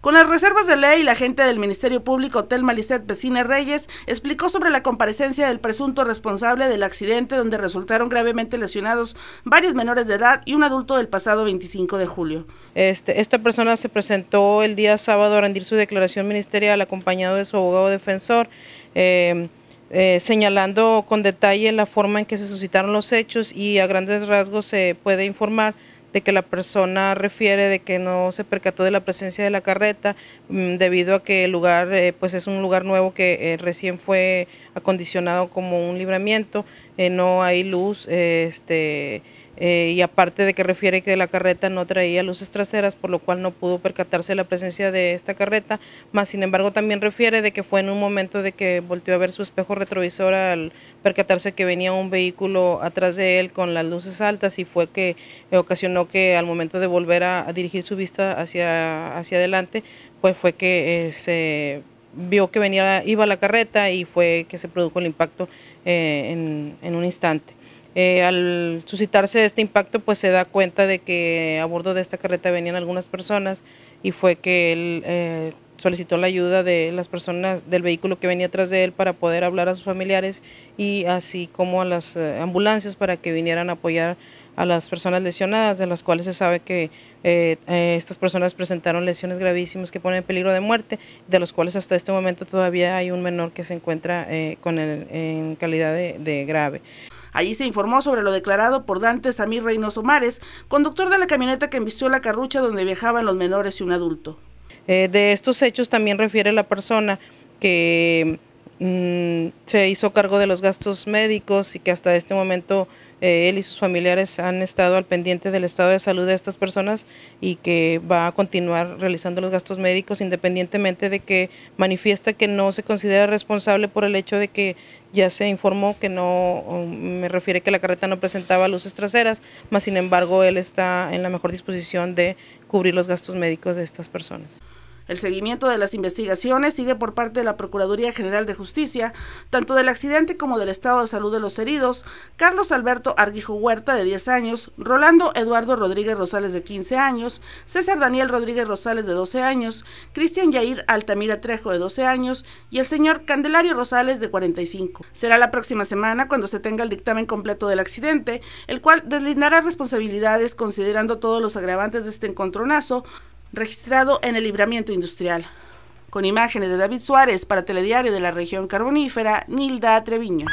Con las reservas de ley, la agente del Ministerio Público Telma Lisset Pesine Reyes explicó sobre la comparecencia del presunto responsable del accidente donde resultaron gravemente lesionados varios menores de edad y un adulto del pasado 25 de julio. Este, esta persona se presentó el día sábado a rendir su declaración ministerial acompañado de su abogado defensor. Em, eh, señalando con detalle la forma en que se suscitaron los hechos y a grandes rasgos se puede informar de que la persona refiere de que no se percató de la presencia de la carreta mm, debido a que el lugar eh, pues es un lugar nuevo que eh, recién fue acondicionado como un libramiento, eh, no hay luz, este eh, y aparte de que refiere que la carreta no traía luces traseras, por lo cual no pudo percatarse la presencia de esta carreta, más sin embargo también refiere de que fue en un momento de que volteó a ver su espejo retrovisor al percatarse que venía un vehículo atrás de él con las luces altas y fue que ocasionó que al momento de volver a, dirigir su vista hacia, hacia adelante, pues fue que eh, se vio que venía, iba la carreta y fue que se produjo el impacto eh, en un instante. Eh, al suscitarse este impacto, pues se da cuenta de que a bordo de esta carreta venían algunas personas y fue que él eh, solicitó la ayuda de las personas del vehículo que venía atrás de él para poder hablar a sus familiares y así como a las eh, ambulancias para que vinieran a apoyar a las personas lesionadas, de las cuales se sabe que estas personas presentaron lesiones gravísimas que ponen en peligro de muerte, de los cuales hasta este momento todavía hay un menor que se encuentra con en calidad de grave. Allí se informó sobre lo declarado por Dante Samir Reynos Omares, conductor de la camioneta que embistió la carrucha donde viajaban los menores y un adulto. Eh, de estos hechos también refiere la persona que mm, se hizo cargo de los gastos médicos y que hasta este momento eh, él y sus familiares han estado al pendiente del estado de salud de estas personas y que va a continuar realizando los gastos médicos independientemente de que manifiesta que no se considera responsable por el hecho de que ya se informó que no, me refiere que la carreta no presentaba luces traseras, mas sin embargo él está en la mejor disposición de cubrir los gastos médicos de estas personas. El seguimiento de las investigaciones sigue por parte de la Procuraduría General de Justicia, tanto del accidente como del estado de salud de los heridos, Carlos Alberto Arguijo Huerta, de 10 años, Rolando Eduardo Rodríguez Rosales, de 15 años, César Daniel Rodríguez Rosales, de 12 años, Cristian Yair Altamira Trejo, de 12 años, y el señor Candelario Rosales, de 45. Será la próxima semana cuando se tenga el dictamen completo del accidente, el cual deslindará responsabilidades considerando todos los agravantes de este encontronazo, registrado en el libramiento industrial. Con imágenes de David Suárez para Telediario de la región carbonífera, Nilda Treviño.